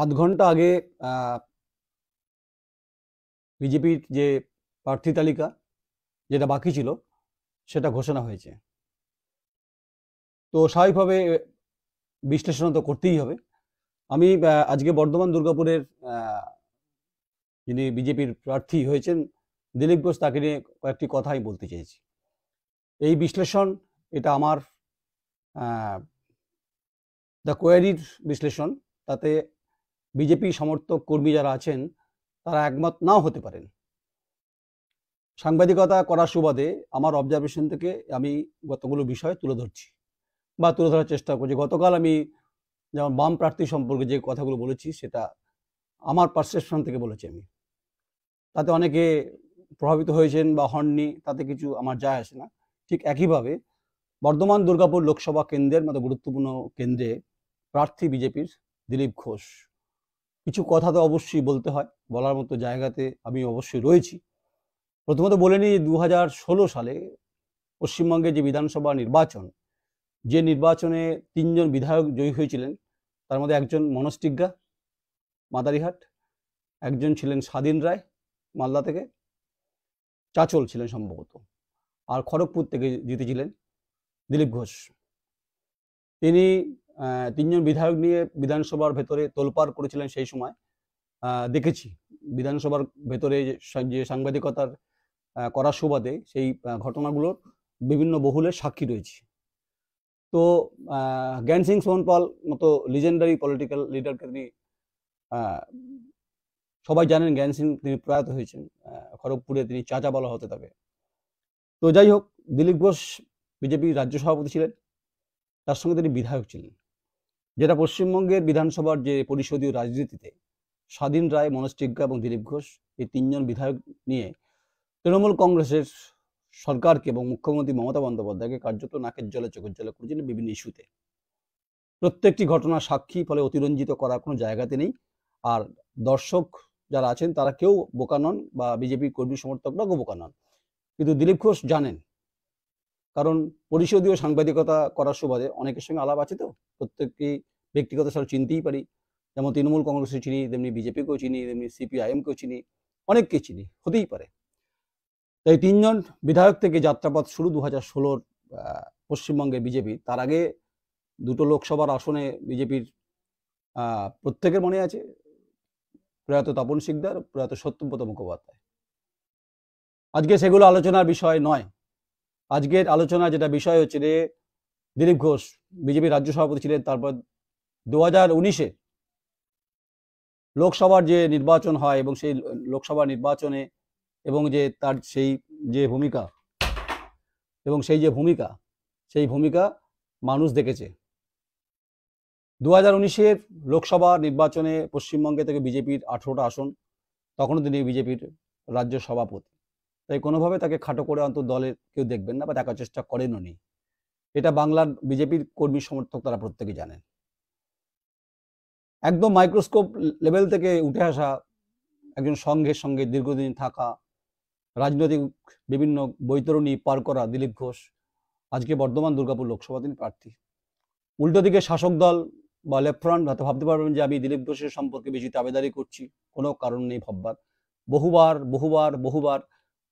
আধ ঘন্টা আগে বিজেপির যে প্রার্থী তালিকা যেটা বাকি ছিল সেটা ঘোষণা হয়েছে তো স্বাভাবিকভাবে বিশ্লেষণ তো করতেই হবে আমি আজকে বর্ধমান দুর্গাপুরের যিনি বিজেপির প্রার্থী হয়েছেন দিলীপ ঘোষ তাকে নিয়ে কয়েকটি কথাই বলতে চেয়েছি এই বিশ্লেষণ এটা আমার দ্য কোয়ারির বিশ্লেষণ তাতে বিজেপি সমর্থক কর্মী যারা আছেন তারা একমত নাও হতে পারেন সাংবাদিকতা করার সুবাদে আমার অবজারভেশন থেকে আমি কতগুলো বিষয় তুলে ধরছি বা তুলে ধরার চেষ্টা করছি গতকাল আমি যেমন বাম প্রার্থী সম্পর্কে যে কথাগুলো বলেছি সেটা আমার পারসেপশন থেকে বলেছি আমি তাতে অনেকে প্রভাবিত হয়েছেন বা হননি তাতে কিছু আমার যায় আসে না ঠিক একইভাবে বর্ধমান দুর্গাপুর লোকসভা কেন্দ্রের মতো গুরুত্বপূর্ণ কেন্দ্রে প্রার্থী বিজেপির দিলীপ ঘোষ কিছু কথা তো অবশ্যই বলতে হয় বলার মতো জায়গাতে আমি অবশ্যই রয়েছি প্রথমত বলে নিই দু সালে পশ্চিমবঙ্গে যে বিধানসভা নির্বাচন যে নির্বাচনে তিনজন বিধায়ক জয়ী হয়েছিলেন তার মধ্যে একজন মনস্টিজ্ঞা মাদারিহাট একজন ছিলেন স্বাধীন রায় মালদা থেকে চাচল ছিলেন সম্ভবত আর খড়গপুর থেকে জিতেছিলেন দিলীপ ঘোষ তিনি তিনজন বিধায়ক নিয়ে বিধানসভার ভেতরে তোলপাড় করেছিলেন সেই সময় দেখেছি বিধানসভার ভেতরে যে সাংবাদিকতার করার সুবাদে সেই ঘটনাগুলোর বিভিন্ন বহুলের সাক্ষী রয়েছে তো জ্ঞান সিং সোহনপাল মতো লিজেন্ডারি পলিটিক্যাল লিডারকে তিনি সবাই জানেন জ্ঞান সিং তিনি প্রয়াত হয়েছেন খড়গপুরে তিনি চাচা বলা হতে থাকে তো যাই হোক দিলীপ ঘোষ বিজেপির রাজ্য সভাপতি ছিলেন তার সঙ্গে তিনি বিধায়ক ছিলেন যেটা পশ্চিমবঙ্গের বিধানসভার যে পরিষদীয় রাজনীতিতে স্বাধীন রায় মনোজ এবং দিলীপ ঘোষ এই তিনজন বিধায়ক নিয়ে তৃণমূল কংগ্রেসের সরকারকে এবং মুখ্যমন্ত্রী মমতা বন্দ্যোপাধ্যায়কে কার্যত নাকের জলে চোখের জলে করেছিলেন বিভিন্ন ইস্যুতে প্রত্যেকটি ঘটনা সাক্ষী ফলে অতিরঞ্জিত করার কোনো জায়গাতে নেই আর দর্শক যারা আছেন তারা কেউ বোকা নন বা বিজেপি কর্মী সমর্থকরাও বোকা নন কিন্তু দিলীপ ঘোষ জানেন কারণ পরিষদীয় সাংবাদিকতা করার সুবাদে অনেকের সঙ্গে আলাপ আছে তো প্রত্যেকটি ব্যক্তিগত সব চিনতেই পারি যেমন তৃণমূল কংগ্রেসকে চিনি তেমনি বিজেপিকেও চিনি তেমনি সিপিআইএমকেও চিনি অনেককে চিনি হতেই পারে তাই তিনজন বিধায়ক থেকে যাত্রাপথ শুরু দু হাজার ষোলোর পশ্চিমবঙ্গে বিজেপি তার আগে দুটো লোকসভার আসনে বিজেপির প্রত্যেকের মনে আছে প্রয়াত তপন সিকদার প্রয়াত সত্যব্রত মুখোপাধ্যায় আজকে সেগুলো আলোচনার বিষয় নয় আজকের আলোচনা যেটা বিষয় হচ্ছে যে দিলীপ ঘোষ বিজেপি রাজ্য সভাপতি ছিলেন তারপর দু হাজার উনিশে লোকসভার যে নির্বাচন হয় এবং সেই লোকসভা নির্বাচনে এবং যে তার সেই যে ভূমিকা এবং সেই যে ভূমিকা সেই ভূমিকা মানুষ দেখেছে দু হাজার উনিশের লোকসভা নির্বাচনে পশ্চিমবঙ্গে থেকে বিজেপির আঠেরোটা আসন তখনও তিনি বিজেপির রাজ্য সভাপতি তাই কোনোভাবে তাকে খাটো করে অন্তত দলে কেউ দেখবেন না বা দেখার চেষ্টা করেনও নি এটা বাংলার বিজেপির কর্মী সমর্থক তারা প্রত্যেকে জানেন একদম মাইক্রোস্কোপ লেভেল থেকে উঠে আসা একজন সংঘের সঙ্গে দীর্ঘদিন থাকা রাজনৈতিক বিভিন্ন বৈতরণী পার করা দিলীপ ঘোষ আজকে বর্ধমান দুর্গাপুর লোকসভা তিনি প্রার্থী উল্টো দিকে শাসক দল বা লেফ্টফ্রন্ট হয়তো ভাবতে পারবেন যে আমি দিলীপ ঘোষের সম্পর্কে বেশি দাবেদারি করছি কোনো কারণ নেই ভাববার বহুবার বহুবার বহুবার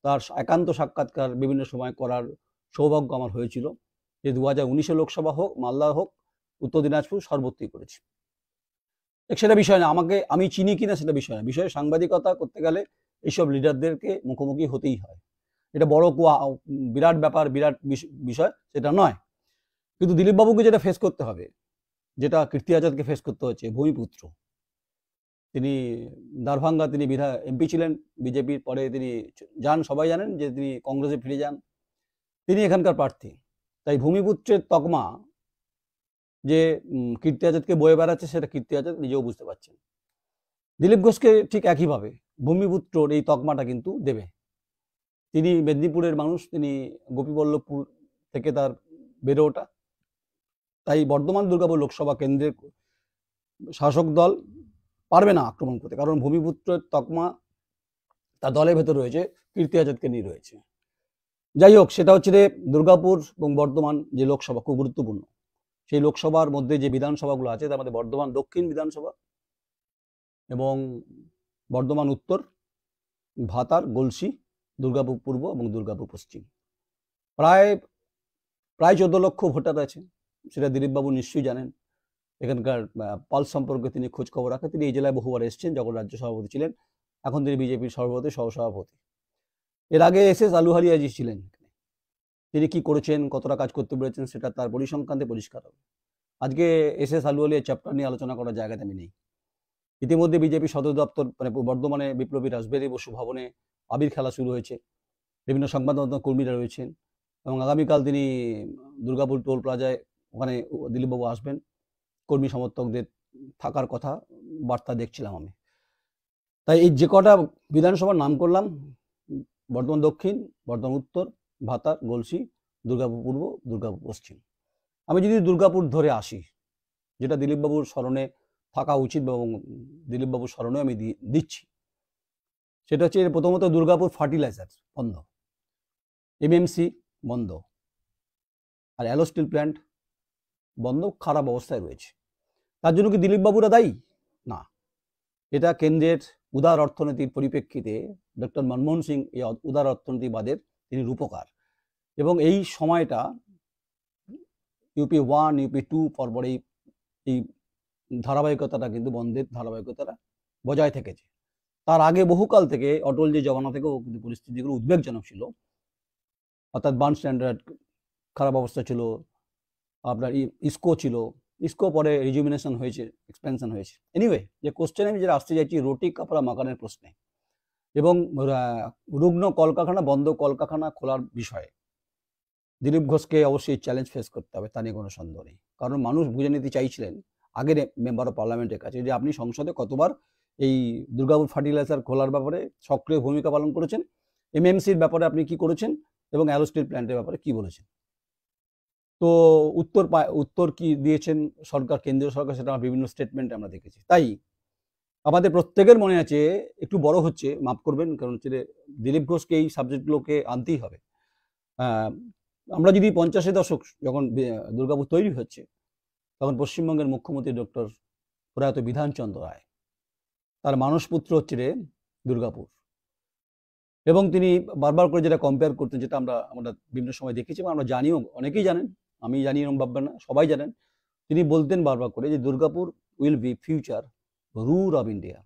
তার একান্ত সাক্ষাৎকার বিভিন্ন সময় করার সৌভাগ্য আমার হয়েছিল যে দু হাজার উনিশে লোকসভা হোক মালদা হোক উত্তর দিনাজপুর সর্বত্রই করেছি সেটা বিষয় না আমাকে আমি চিনি কিনা সেটা বিষয় না বিষয়ে সাংবাদিকতা করতে গেলে এইসব লিডারদেরকে মুখোমুখি হতেই হয় এটা বড় কুয়া বিরাট ব্যাপার বিরাট বিষয় সেটা নয় কিন্তু দিলীপবাবুকে যেটা ফেস করতে হবে যেটা কীর্তি আজাদকে ফেস করতে হচ্ছে ভূমিপুত্র তিনি দারভাঙ্গা তিনি বিধা এমপি ছিলেন বিজেপির পরে তিনি যান সবাই জানেন যে তিনি কংগ্রেসে ফিরে যান তিনি এখানকার প্রার্থী তাই ভূমিপুত্রের তকমা যে কীর্তি আজাদকে বয়ে বেড়াচ্ছে সেটা কীর্তি আজাদ নিজেও বুঝতে পারছেন দিলীপ ঘোষকে ঠিক একইভাবে ভূমিপুত্রর এই তকমাটা কিন্তু দেবে তিনি মেদিনীপুরের মানুষ তিনি গোপীবল্লভপুর থেকে তার বেড়ে ওঠা তাই বর্ধমান দুর্গাপুর লোকসভা কেন্দ্রের শাসক দল পারবে না আক্রমণ করতে কারণ ভূমিপুত্রের তকমা তার দলের ভেতর রয়েছে কীর্তি আজাদকে নিয়ে রয়েছে যাই হোক সেটা হচ্ছে যে দুর্গাপুর এবং বর্ধমান যে লোকসভা খুব গুরুত্বপূর্ণ সেই লোকসভার মধ্যে যে বিধানসভাগুলো আছে তার মধ্যে বর্ধমান দক্ষিণ বিধানসভা এবং বর্ধমান উত্তর ভাতার গলসি দুর্গাপুর পূর্ব এবং দুর্গাপুর পশ্চিম প্রায় প্রায় চোদ্দ লক্ষ ভোটার আছে সেটা দিলীপবাবু নিশ্চয়ই জানেন এখানকার পাল সম্পর্কে তিনি খোঁজ খবর রাখেন তিনি এই জেলায় বহুবার এসেছেন যখন রাজ্য সভাপতি ছিলেন এখন তিনি বিজেপির সর্বভারতীয় সহসভাপতি এর আগে এস এস আলুহারিয়াজি ছিলেন তিনি কি করেছেন কতটা কাজ করতে পেরেছেন সেটা তার পরিসংখ্যানতে পরিষ্কার হবে আজকে এস এস আলুয়ালিয়া চ্যাপ্টার নিয়ে আলোচনা করার জায়গাতে আমি নেই ইতিমধ্যে বিজেপি সদর দপ্তর মানে বর্ধমানে বিপ্লবী রাসবেরি বসু ভবনে আবির খেলা শুরু হয়েছে বিভিন্ন সংবাদ মাধ্যম কর্মীরা রয়েছেন এবং আগামীকাল তিনি দুর্গাপুর টোল প্লাজায় ওখানে দিলীপবাবু আসবেন কর্মী সমর্থকদের থাকার কথা বার্তা দেখছিলাম আমি তাই এই যে কটা বিধানসভার নাম করলাম বর্ধমান দক্ষিণ বর্ধমান উত্তর ভাতা গলসি দুর্গাপুর পূর্ব দুর্গাপুর পশ্চিম আমি যদি দুর্গাপুর ধরে আসি যেটা দিলীপবাবুর স্মরণে থাকা উচিত এবং দিলীপবাবুর স্মরণে আমি দিচ্ছি সেটা হচ্ছে প্রথমত দুর্গাপুর ফার্টিলাইজার বন্ধ এমএমসি বন্ধ আর অ্যালোস্টিল প্ল্যান্ট বন্ধ খারাপ অবস্থায় রয়েছে তার জন্য কি দিলীপবাবুরা দায়ী না এটা কেন্দ্রের উদার অর্থনীতির পরিপ্রেক্ষিতে ডক্টর মনমোহন সিং এই উদার অর্থনীতিবাদের তিনি রূপকার এবং এই সময়টা ইউপি ওয়ান ইউপি টু পরপরেই এই ধারাবাহিকতাটা কিন্তু বন্ধের ধারাবাহিকতাটা বজায় থেকেছে তার আগে বহুকাল থেকে অটলজি জমানা থেকেও কিন্তু পরিস্থিতিগুলো উদ্বেগজনক ছিল অর্থাৎ বান স্ট্যান্ডার্ড খারাপ অবস্থা ছিল আপনার ইস্কো ছিল স্কোপ পরে রিজুমিনেশন হয়েছে এক্সপেনশন হয়েছে এনিওয়ে যে কোশ্চেনে আমি যেটা আসতে চাইছি রোটি কাপড়া মাকানের প্রশ্নে এবং রুগ্ন কলকারখানা বন্ধ কলকারখানা খোলার বিষয়ে দিলীপ ঘোষকে অবশ্যই চ্যালেঞ্জ ফেস করতে হবে তা নিয়ে কোনো সন্দেহ নেই কারণ মানুষ বুঝে নিতে চাইছিলেন আগের মেম্বার অফ পার্লামেন্টের কাছে যে আপনি সংসদে কতবার এই দুর্গাপুর ফার্টিলাইজার খোলার ব্যাপারে সক্রিয় ভূমিকা পালন করেছেন এমএমসির ব্যাপারে আপনি কি করেছেন এবং অ্যালোস্টিল প্ল্যান্টের ব্যাপারে কি বলেছেন তো উত্তর পায় উত্তর কি দিয়েছেন সরকার কেন্দ্রীয় সরকার সেটা আমরা বিভিন্ন স্টেটমেন্টে আমরা দেখেছি তাই আমাদের প্রত্যেকের মনে আছে একটু বড় হচ্ছে মাফ করবেন কারণ হচ্ছে দিলীপ ঘোষকে এই সাবজেক্টগুলোকে আনতেই হবে আমরা যদি পঞ্চাশের দশক যখন দুর্গাপুর তৈরি হচ্ছে তখন পশ্চিমবঙ্গের মুখ্যমন্ত্রী ডক্টর প্রয়াত বিধানচন্দ্র রায় তার মানসপুত্র হচ্ছে রে দুর্গাপুর এবং তিনি বারবার করে যেটা কম্পেয়ার করতেন যেটা আমরা আমরা বিভিন্ন সময় দেখেছি বা আমরা জানিও অনেকেই জানেন আমি জানি এরকম ভাববেন না সবাই জানেন তিনি বলতেন বারবার করে যে Durgapur will be future Ruhr of India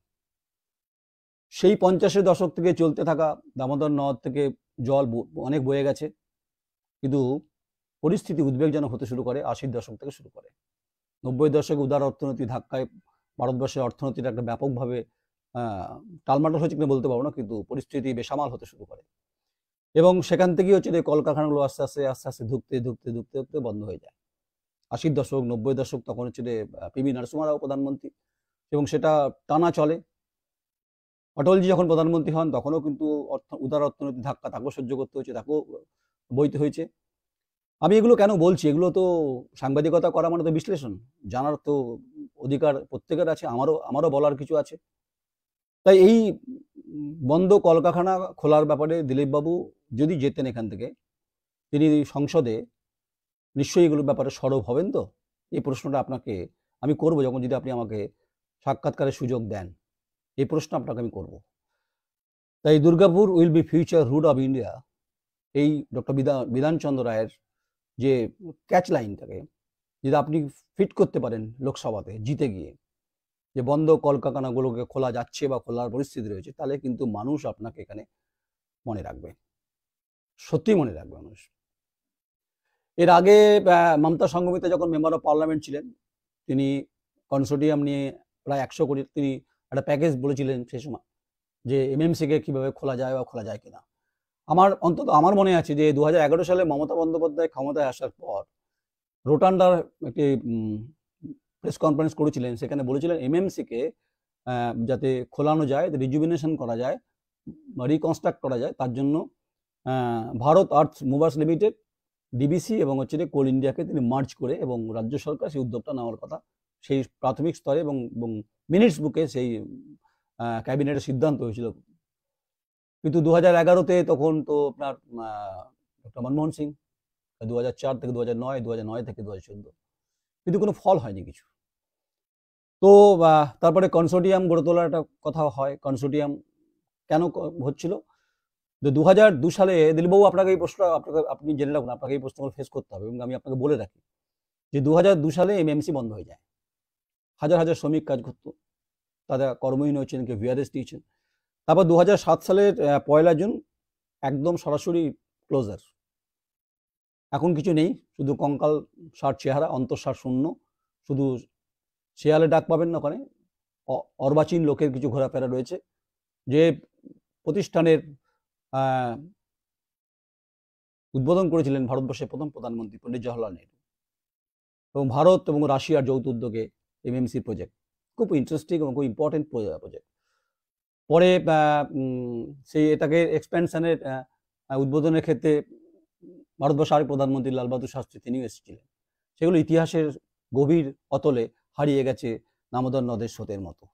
সেই পঞ্চাশের দশক থেকে চলতে থাকা দামোদর নদ থেকে জল অনেক বয়ে গেছে কিন্তু পরিস্থিতি উদ্বেগজনক হতে শুরু করে আশির দশক থেকে শুরু করে নব্বই দশকে উদার অর্থনীতি ধাক্কায় ভারতবর্ষের অর্থনীতিটা একটা ব্যাপকভাবে টালমাটাল হয়েছে কিনা বলতে পারবো না কিন্তু পরিস্থিতি বেসামাল হতে শুরু করে এবং সেখান থেকেই হচ্ছে যে কলকারখানাগুলো আস্তে আস্তে আস্তে আস্তে ধুকতে ধুকতে ধুকতে ধুকতে বন্ধ হয়ে যায় আশির দশক নব্বই দশক তখন হচ্ছে পিবি নরসিংহরাও প্রধানমন্ত্রী এবং সেটা টানা চলে অটলজি যখন প্রধানমন্ত্রী হন তখনও কিন্তু অর্থ উদার অর্থনৈতিক ধাক্কা তাকেও সহ্য করতে হয়েছে তাকেও বইতে হয়েছে আমি এগুলো কেন বলছি এগুলো তো সাংবাদিকতা করা মানে তো বিশ্লেষণ জানার তো অধিকার প্রত্যেকের আছে আমারও আমারও বলার কিছু আছে তাই এই বন্ধ কলকারখানা খোলার ব্যাপারে দিলীপবাবু যদি যেতেন এখান থেকে তিনি সংসদে নিশ্চয়ই এগুলোর ব্যাপারে সরব হবেন তো এই প্রশ্নটা আপনাকে আমি করব যখন যদি আপনি আমাকে সাক্ষাৎকারের সুযোগ দেন এই প্রশ্ন আপনাকে আমি করব তাই Durgapur will be future Ruhr of India এই ডক্টর বিধান বিধানচন্দ্র রায়ের যে ক্যাচ লাইনটাকে যদি আপনি ফিট করতে পারেন লোকসভাতে জিতে গিয়ে যে বন্ধ কলকারখানাগুলোকে খোলা যাচ্ছে বা খোলার পরিস্থিতি রয়েছে তাহলে কিন্তু মানুষ আপনাকে এখানে মনে রাখবে সত্যি মনে রাখবে মানুষ এর আগে মমতা সংগমিতা যখন মেম্বার অফ পার্লামেন্ট ছিলেন তিনি কনসোর্টিয়াম নিয়ে প্রায় একশো কোটি তিনি একটা প্যাকেজ বলেছিলেন সেই সময় যে এমএমসিকে কীভাবে খোলা যায় বা খোলা যায় কিনা আমার অন্তত আমার মনে আছে যে দু সালে মমতা বন্দ্যোপাধ্যায় ক্ষমতায় আসার পর রোটান্ডার একটি প্রেস কনফারেন্স করেছিলেন সেখানে বলেছিলেন এমএমসিকে যাতে খোলানো যায় রিজুভিনেশন করা যায় রিকনস্ট্রাক্ট করা যায় তার জন্য Bharat Earth Movers Limited DVC এবং হচ্ছে যে কোল ইন্ডিয়াকে তিনি মার্চ করে এবং রাজ্য সরকার সেই উদ্যোগটা নেওয়ার কথা সেই প্রাথমিক স্তরে এবং মিনিটস বুকে সেই ক্যাবিনেটের সিদ্ধান্ত হয়েছিল কিন্তু দু হাজার এগারোতে তখন তো আপনার ডক্টর মনমোহন সিং দু হাজার চার থেকে দু হাজার নয় দু হাজার নয় থেকে দু হাজার চোদ্দ কিন্তু কোনো ফল হয়নি কিছু তো তারপরে কনসোডিয়াম গড়ে তোলার একটা কথা হয় কনসোডিয়াম কেন হচ্ছিল যে দু হাজার দু সালে দিলবাবু আপনাকে এই প্রশ্ন আপনাকে আপনি জেনে রাখুন আপনাকে এই প্রশ্নগুলো ফেস করতে হবে এবং আমি আপনাকে বলে রাখি যে দু হাজার দু সালে এমএমসি বন্ধ হয়ে যায় হাজার হাজার শ্রমিক কাজ করতো তাদের কর্মহীন হয়েছেন কেউ ভিআরএস দিয়েছেন তারপর দু হাজার সাত সালের পয়লা জুন একদম সরাসরি ক্লোজার এখন কিছু নেই শুধু কঙ্কাল সার চেহারা অন্তঃসার শূন্য শুধু শেয়ালে ডাক পাবেন না ওখানে অর্বাচীন লোকের কিছু ঘোরাফেরা রয়েছে যে প্রতিষ্ঠানের উদ্বোধন করেছিলেন ভারতবর্ষের প্রথম প্রধানমন্ত্রী পণ্ডিত জওয়াহরলাল নেহরু এবং ভারত এবং রাশিয়ার যৌথ উদ্যোগে এমএমসি প্রজেক্ট খুব ইন্টারেস্টিং এবং খুব ইম্পর্টেন্ট প্রজেক্ট পরে সেই এটাকে এক্সপ্যানশনের উদ্বোধনের ক্ষেত্রে ভারতবর্ষের আরেক প্রধানমন্ত্রী লালবাহাদুর শাস্ত্রী তিনিও এসেছিলেন সেগুলো ইতিহাসের গভীর অতলে হারিয়ে গেছে নামোদর নদের স্রোতের মতো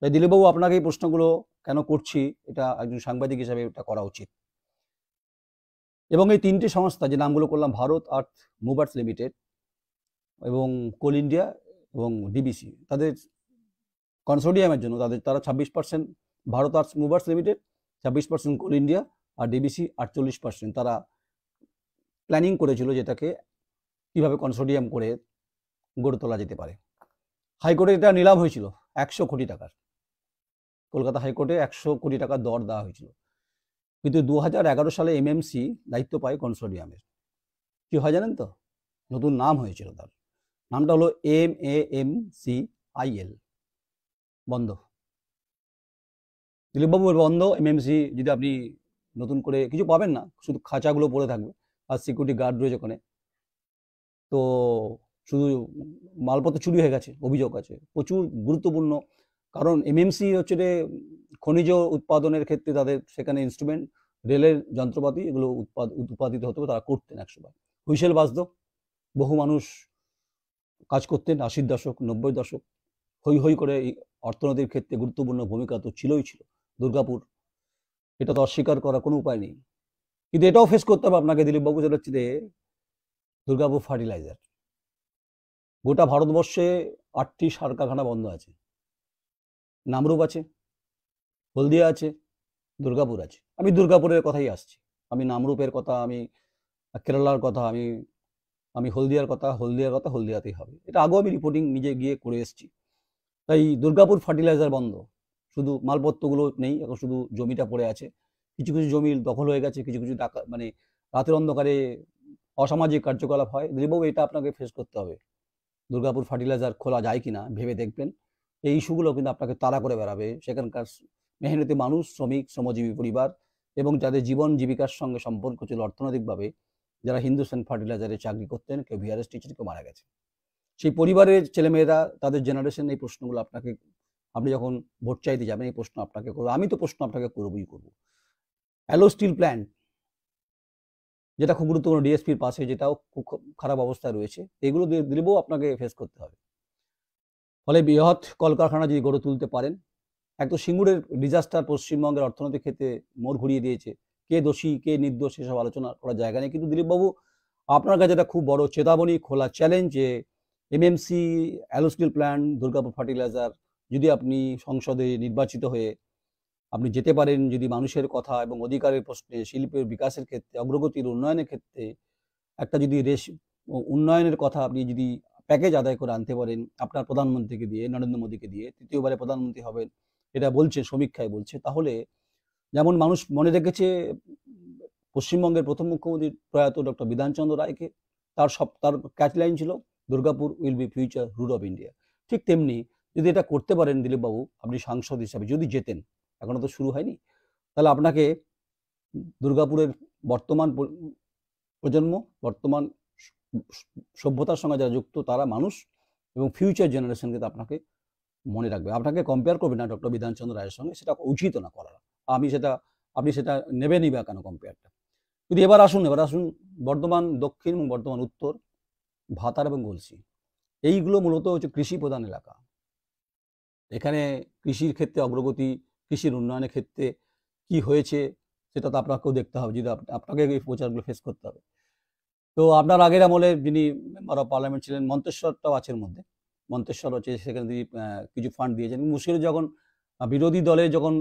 তাই দিলীপবাবু আপনাকে এই প্রশ্নগুলো কেন করছি এটা একজন সাংবাদিক হিসাবে এটা করা উচিত এবং এই তিনটি সংস্থা যে নামগুলো করলাম ভারত আর্থ মুভার্স লিমিটেড এবং কোল ইন্ডিয়া এবং ডিবিসি তাদের কনসোডিয়ামের জন্য তাদের তারা ছাব্বিশ percent Bharat Earth Movers Limited ছাব্বিশ পার্সেন্ট কোল ইন্ডিয়া আর ডিবিসি আটচল্লিশ পার্সেন্ট তারা প্ল্যানিং করেছিল যেটাকে কীভাবে কনসোডিয়াম করে গড়ে তোলা যেতে পারে হাইকোর্টে এটা নিলাম হয়েছিল একশো কোটি টাকার কলকাতা হাইকোর্টে একশো কোটি টাকার দর দেওয়া হয়েছিল কিন্তু দু সালে এমএমসি দায়িত্ব পায় কনসোডিয়ামের কি হয় জানেন তো নতুন নাম হয়েছিল তার নামটা হলো M A M C I L বন্ধ দিলীপবাবু বন্ধ এমএমসি যদি আপনি নতুন করে কিছু পাবেন না শুধু খাঁচাগুলো পড়ে থাকবে আর সিকিউরিটি গার্ড রয়েছে ওখানে তো শুধু মালপত্র চুরি হয়ে গেছে অভিযোগ আছে প্রচুর গুরুত্বপূর্ণ কারণ এমএমসি হচ্ছে যে খনিজ উৎপাদনের ক্ষেত্রে তাদের সেখানে ইনস্ট্রুমেন্ট রেলের যন্ত্রপাতি এগুলো উৎপাদ উৎপাদিত হতো তারা করতেন একসময় হুইসেল বাজত বহু মানুষ কাজ করতেন আশির দশক নব্বই দশক হৈ হৈ করে এই অর্থনীতির ক্ষেত্রে গুরুত্বপূর্ণ ভূমিকা তো ছিলই ছিল দুর্গাপুর এটা তো অস্বীকার করার কোনো উপায় নেই কিন্তু এটাও ফেস করতে হবে আপনাকে দিলীপবাবু যেটা হচ্ছে যে দুর্গাপুর ফার্টিলাইজার গোটা ভারতবর্ষে আটটি সার কারখানা বন্ধ আছে নামরূপ আছে হলদিয়া আছে দুর্গাপুর আছে আমি দুর্গাপুরের কথাই আসছি আমি নামরূপের কথা আমি কেরালার কথা আমি আমি হলদিয়ার কথা হলদিয়ার কথা হলদিয়াতেই হবে এটা আগেও আমি রিপোর্টিং নিজে গিয়ে করে এসেছি তাই দুর্গাপুর ফার্টিলাইজার বন্ধ শুধু মালপত্রগুলো নেই এখন শুধু জমিটা পড়ে আছে কিছু কিছু জমি দখল হয়ে গেছে কিছু কিছু মানে রাতের অন্ধকারে অসামাজিক কার্যকলাপ হয় দিলীপবাবু এটা আপনাকে ফেস করতে হবে দুর্গাপুর ফার্টিলাইজার খোলা যায় কিনা ভেবে দেখবেন এই ইস্যুগুলো কিন্তু আপনাকে তাড়া করে বেড়াবে সেখানকার মেহনতি মানুষ শ্রমিক শ্রমজীবী পরিবার এবং যাদের জীবন জীবিকার সঙ্গে সম্পর্ক ছিল অর্থনৈতিকভাবে যারা হিন্দুস্তান ফার্টিলাইজারে চাকরি করতেন কেউ ভিআরএস টিচার কেউ মারা গেছে সেই পরিবারের ছেলেমেয়েরা তাদের জেনারেশন এই প্রশ্নগুলো আপনাকে আপনি যখন ভোট চাইতে যাবেন এই প্রশ্ন আপনাকে করবো আমি তো প্রশ্ন আপনাকে করবই করবো অ্যালো স্টিল প্ল্যান্ট যেটা খুব গুরুত্বপূর্ণ ডিএসপির পাশে যেটাও খুব খারাপ অবস্থায় রয়েছে এগুলো দিলেও আপনাকে ফেস করতে হবে ফলে বৃহৎ কলকারখানা যদি গড়ে তুলতে পারেন এক তো সিঙ্গুরের ডিজাস্টার পশ্চিমবঙ্গের অর্থনৈতিক ক্ষেত্রে মোড় ঘুরিয়ে দিয়েছে কে দোষী কে নির্দোষ সেসব আলোচনা করার জায়গা নেই কিন্তু দিলীপবাবু আপনার কাছে একটা খুব বড় চেতাবনী খোলা চ্যালেঞ্জ যে MMC alloy steel plant Durgapur fertiliser যদি আপনি সংসদে নির্বাচিত হয়ে আপনি যেতে পারেন যদি মানুষের কথা এবং অধিকারের প্রশ্নে শিল্পের বিকাশের ক্ষেত্রে অগ্রগতির উন্নয়নের ক্ষেত্রে একটা যদি রেশ উন্নয়নের কথা আপনি যদি প্যাকেজ আদায় করে আনতে পারেন আপনার প্রধানমন্ত্রীকে দিয়ে নরেন্দ্র মোদীকে দিয়ে তৃতীয়বারে প্রধানমন্ত্রী হবেন এটা বলছে সমীক্ষায় বলছে তাহলে যেমন মানুষ মনে রেখেছে পশ্চিমবঙ্গের প্রথম মুখ্যমন্ত্রী প্রয়াত ডক্টর বিধানচন্দ্র রায়কে তার সব তার ক্যাচলাইন ছিল Durgapur will be future Ruhr of India ঠিক তেমনি যদি এটা করতে পারেন দিলীপবাবু আপনি সাংসদ হিসাবে যদি যেতেন এখনো তো শুরু হয়নি তাহলে আপনাকে দুর্গাপুরের বর্তমান প্রজন্ম বর্তমান সভ্যতার সঙ্গে যারা যুক্ত তারা মানুষ এবং ফিউচার জেনারেশন কিন্তু আপনাকে মনে রাখবে আপনাকে কম্পেয়ার করবে না ডক্টর বিধানচন্দ্র রায়ের সঙ্গে সেটা উচিত না করার আমি সেটা আপনি সেটা নেবেনই বা কেন কম্পেয়ারটা যদি এবার আসুন এবার আসুন বর্ধমান দক্ষিণ এবং বর্ধমান উত্তর ভাতার এবং গলসি এইগুলো মূলত হচ্ছে কৃষি প্রধান এলাকা এখানে কৃষির ক্ষেত্রে অগ্রগতি কৃষির উন্নয়নের ক্ষেত্রে কি হয়েছে সেটা তো আপনাকেও দেখতে হবে যদি আপনাকে এই প্রচারগুলো ফেস করতে হবে তো আপনার আগের আমলে যিনি মেম্বার অফ পার্লামেন্ট ছিলেন মন্তেশ্বরটাও আছেন মধ্যে মন্তেশ্বর হচ্ছে সেখানে তিনি কিছু ফান্ড দিয়েছেন মুশকিল যখন বিরোধী দলে যখন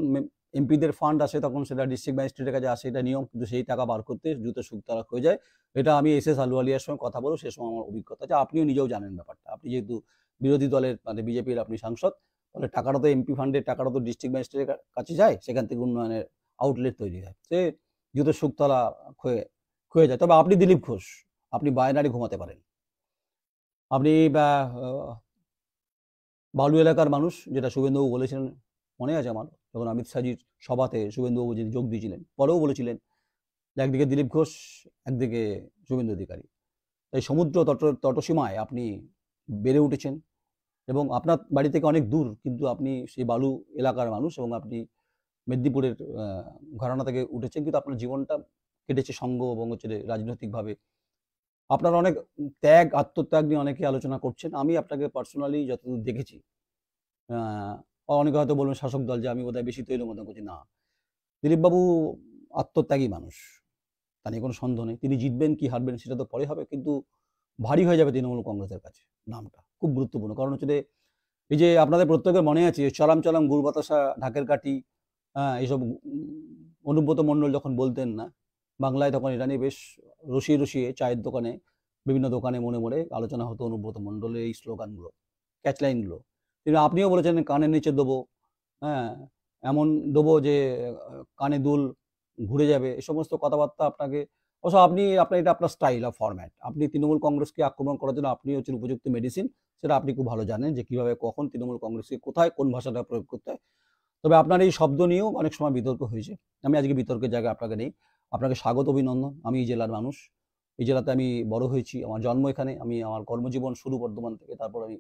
এমপিদের ফান্ড আসে তখন সেটা ডিস্ট্রিক্ট ম্যাজিস্ট্রেটের কাছে আসে এটা নিয়ম কিন্তু সেই টাকা বার করতে দ্রুত সুখতারক হয়ে যায় এটা আমি এস এস আলুয়ালিয়ার সঙ্গে কথা বলবো সে সময় আমার অভিজ্ঞতা আছে আপনিও নিজেও জানেন ব্যাপারটা আপনি যেহেতু বিরোধী দলের মানে বিজেপির আপনি সাংসদ তাহলে টাকাটা তো এমপি ফান্ডের টাকাটা তো ডিস্ট্রিক্ট ম্যাজিস্ট্রেটের কাছে যায় সেখান থেকে উন্নয়নের আউটলেট তৈরি হয় সে জুতো সুখতলা খুয়ে ক্ষয়ে যায় তবে আপনি দিলীপ ঘোষ আপনি বায়নারি ঘুমাতে পারেন আপনি বালু এলাকার মানুষ যেটা শুভেন্দুবাবু বলেছিলেন মনে আছে আমার যখন অমিত শাহজির সভাতে শুভেন্দুবাবু যিনি যোগ দিয়েছিলেন পরেও বলেছিলেন একদিকে দিলীপ ঘোষ একদিকে শুভেন্দু অধিকারী তাই সমুদ্র তট তটসীমায় আপনি বেড়ে উঠেছেন এবং আপনার বাড়ি থেকে অনেক দূর কিন্তু আপনি সেই বালু এলাকার মানুষ এবং আপনি মেদিনীপুরের ঘরানা থেকে উঠেছেন কিন্তু আপনার জীবনটা কেটেছে সঙ্গ এবং হচ্ছে রাজনৈতিকভাবে আপনার অনেক ত্যাগ আত্মত্যাগ নিয়ে অনেকে আলোচনা করছেন আমি আপনাকে পার্সোনালি যতদূর দেখেছি অনেকে হয়তো বলবেন শাসক দল যে আমি বোধহয় বেশি তৈরি মনে করছি না দিলীপবাবু আত্মত্যাগী মানুষ তা নিয়ে কোনো সন্দেহ নেই তিনি জিতবেন কি হারবেন সেটা তো পরে হবে কিন্তু ভারী হয়ে যাবে তৃণমূল কংগ্রেসের কাছে নামটা খুব গুরুত্বপূর্ণ কারণ হচ্ছে এই যে আপনাদের প্রত্যেকের মনে আছে চলাম চলাম গুড় বাতাসা ঢাকের কাঠি হ্যাঁ এইসব অনুব্রত মণ্ডল যখন বলতেন না বাংলায় তখন এটা নিয়ে বেশ রসিয়ে রসিয়ে চায়ের দোকানে বিভিন্ন দোকানে মনে মনে আলোচনা হতো অনুব্রত মণ্ডলের এই স্লোগানগুলো ক্যাচলাইনগুলো কিন্তু আপনিও বলেছেন কানের নিচে দেবো হ্যাঁ এমন দেবো যে কানে দুল ঘুরে যাবে এ সমস্ত কথাবার্তা আপনাকে অবশ্য আপনি আপনার এটা আপনার স্টাইল অফ ফরম্যাট আপনি তৃণমূল কংগ্রেসকে আক্রমণ করার জন্য আপনি হচ্ছেন উপযুক্ত মেডিসিন সেটা আপনি খুব ভালো জানেন যে কিভাবে কখন তৃণমূল কংগ্রেসকে কোথায় কোন ভাষাটা প্রয়োগ করতে হয় তবে আপনার এই শব্দ নিয়েও অনেক সময় বিতর্ক হয়েছে আমি আজকে বিতর্কের জায়গায় আপনাকে নেই আপনাকে স্বাগত অভিনন্দন আমি এই জেলার মানুষ এই জেলাতে আমি বড় হয়েছি আমার জন্ম এখানে আমি আমার কর্মজীবন শুরু বর্ধমান থেকে তারপর আমি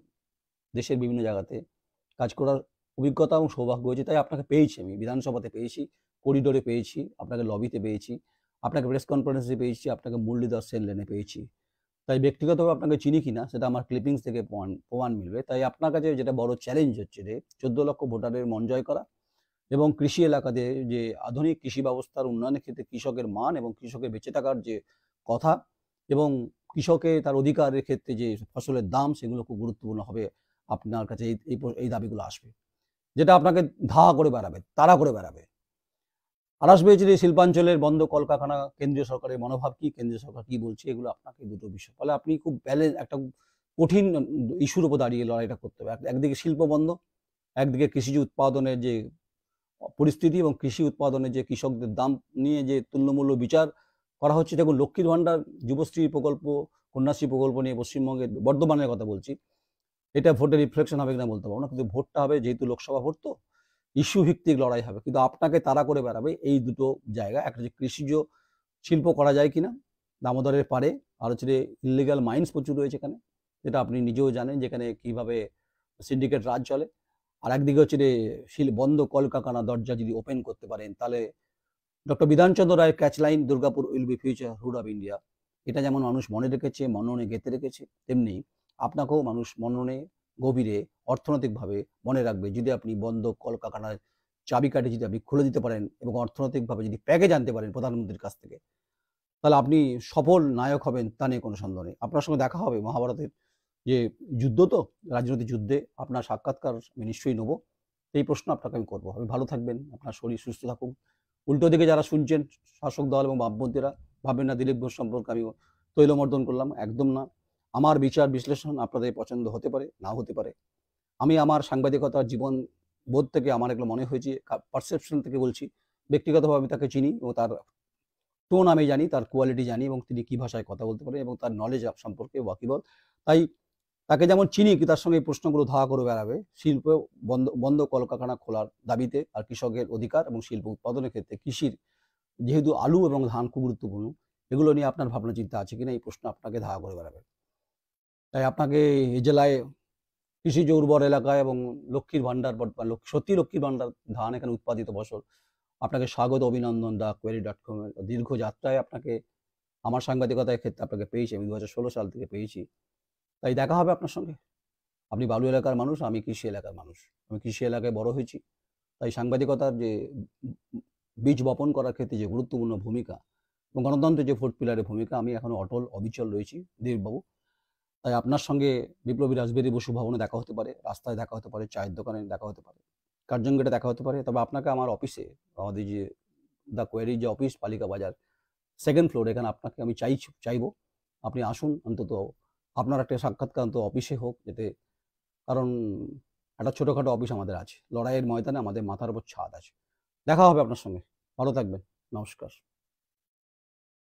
দেশের বিভিন্ন জায়গাতে কাজ করার অভিজ্ঞতা এবং সৌভাগ্য হয়েছে তাই আপনাকে পেয়েছি আমি বিধানসভাতে পেয়েছি করিডোরে পেয়েছি আপনাকে লবিতে পেয়েছি আপনাকে প্রেস কনফারেন্সে পেয়েছি আপনাকে মুরলীধর সেন লেনে পেয়েছি তাই ব্যক্তিগতভাবে আপনাকে চিনি কিনা সেটা আমার ক্লিপিংস থেকে প্রমাণ মিলবে তাই আপনার কাছে যেটা বড় চ্যালেঞ্জ হচ্ছে যে চোদ্দ লক্ষ ভোটারের মন জয় করা এবং কৃষি এলাকাতে যে আধুনিক কৃষি ব্যবস্থার উন্নয়নের ক্ষেত্রে কৃষকের মান এবং কৃষকের বেঁচে থাকার যে কথা এবং কৃষকে তার অধিকারের ক্ষেত্রে যে ফসলের দাম সেগুলো খুব গুরুত্বপূর্ণ হবে আপনার কাছে এই এই দাবিগুলো আসবে যেটা আপনাকে ধা করে বেড়াবে তারা করে বেড়াবে আড়াস পেয়েছে শিল্পাঞ্চলের বন্ধ কলকারখানা কেন্দ্রীয় সরকারের মনোভাব কি কেন্দ্রীয় সরকার কি বলছে এগুলো আপনাকে দুটো বিষয় ফলে আপনি খুব ব্যালেন্স একটা কঠিন ইস্যুর উপর দাঁড়িয়ে লড়াইটা করতে হবে একদিকে শিল্প বন্ধ একদিকে কৃষিজ উৎপাদনের যে পরিস্থিতি এবং কৃষি উৎপাদনে যে কৃষকদের দাম নিয়ে যে তুল্যমূল্য বিচার করা হচ্ছে দেখুন লক্ষ্মীর ভাণ্ডার যুবশ্রী প্রকল্প কন্যাশ্রী প্রকল্প নিয়ে পশ্চিমবঙ্গের বর্ধমানের কথা বলছি এটা ভোটের রিফ্লেকশন হবে কিনা বলতে পারবো না কিন্তু ভোটটা হবে যেহেতু লোকসভা ভোট তো ইস্যু ভিত্তিক লড়াই হবে কিন্তু আপনাকে তারা করে বেড়াবে এই দুটো জায়গা একটা হচ্ছে কৃষিজ শিল্প করা যায় কিনা দামোদরের পারে আর হচ্ছে ইলিগাল মাইন্স প্রচুর রয়েছে এখানে যেটা আপনি নিজেও জানেন যেখানে কিভাবে সিন্ডিকেট রাজ চলে আর একদিকে হচ্ছে রে শিল বন্ধ কলকারখানা দরজা যদি ওপেন করতে পারেন তাহলে ডক্টর বিধানচন্দ্র রায়ের catchline Durgapur will be future Ruhr of India এটা যেমন মানুষ মনে রেখেছে মননে গেঁথে রেখেছে তেমনি আপনাকেও মানুষ মননে গভীরে অর্থনৈতিকভাবে মনে রাখবে যদি আপনি বন্ধ কলকারখানার চাবিকাঠি যদি আপনি খুলে দিতে পারেন এবং অর্থনৈতিকভাবে যদি প্যাকেজ আনতে পারেন প্রধানমন্ত্রীর কাছ থেকে তাহলে আপনি সফল নায়ক হবেন তা নিয়ে কোনো সন্দেহ নেই আপনার সঙ্গে দেখা হবে মহাভারতের যে যুদ্ধ তো রাজনৈতিক যুদ্ধে আপনার সাক্ষাৎকার আমি নিশ্চয়ই নেবো এই প্রশ্ন আপনাকে আমি করবো আমি ভালো থাকবেন আপনার শরীর সুস্থ থাকুক উল্টো দিকে যারা শুনছেন শাসক দল এবং বামপন্থীরা ভাবেন না দিলীপ ঘোষ সম্পর্কে আমি তৈলমর্দন করলাম একদম না আমার বিচার বিশ্লেষণ আপনাদের পছন্দ হতে পারে নাও হতে পারে আমি আমার সাংবাদিকতার জীবন বোধ থেকে আমার এগুলো মনে হয়েছে পারসেপশন থেকে বলছি ব্যক্তিগতভাবে আমি তাকে চিনি এবং তার টোন আমি জানি তার কোয়ালিটি জানি এবং তিনি কী ভাষায় কথা বলতে পারেন এবং তার নলেজ সম্পর্কে ওয়াকিবল তাই তাকে যেমন চিনি কি তার সঙ্গে এই প্রশ্নগুলো ধাওয়া করে বেড়াবে শিল্প বন্ধ বন্ধ কলকারখানা খোলার দাবিতে আর কৃষকের অধিকার এবং শিল্প উৎপাদনের ক্ষেত্রে কৃষির যেহেতু আলু এবং ধান খুব গুরুত্বপূর্ণ এগুলো নিয়ে আপনার ভাবনা চিন্তা আছে কিনা এই প্রশ্ন আপনাকে ধাওয়া করে বেড়াবে তাই আপনাকে এই জেলায় কৃষিজ উর্বর এলাকা এবং লক্ষ্মীর ভাণ্ডার সত্যি লক্ষ্মীর ভাণ্ডার ধান এখানে উৎপাদিত ফসল আপনাকে স্বাগত অভিনন্দন দা কোয়ারি ডট কম দীর্ঘ যাত্রায় আপনাকে আমার সাংবাদিকতার ক্ষেত্রে আপনাকে পেয়েছি আমি দু সাল থেকে পেয়েছি তাই দেখা হবে আপনার সঙ্গে আপনি বালু এলাকার মানুষ আমি কৃষি এলাকার মানুষ আমি কৃষি এলাকায় বড় হয়েছি তাই সাংবাদিকতার যে বীজ বপন করার ক্ষেত্রে যে গুরুত্বপূর্ণ ভূমিকা এবং গণতন্ত্রের যে ফোর্ট পিলারের ভূমিকা আমি এখন অটল অবিচল রয়েছি দেববাবু তাই আপনার সঙ্গে বিপ্লবী রাজবেরী বসু ভবনে দেখা হতে পারে রাস্তায় দেখা হতে পারে চায়ের দোকানে দেখা হতে পারে কার্জন গেটে দেখা হতে পারে তবে আপনাকে আমার অফিসে আমাদের যে দ্য কোয়ারি যে office Palika Bazar second floor এখানে আপনাকে আমি চাই চাইবো আপনি আসুন অন্তত আপনার একটা সাক্ষাৎকার অন্তত অফিসে হোক যাতে কারণ একটা ছোটোখাটো অফিস আমাদের আছে লড়াইয়ের ময়দানে আমাদের মাথার উপর ছাদ আছে দেখা হবে আপনার সঙ্গে ভালো থাকবেন নমস্কার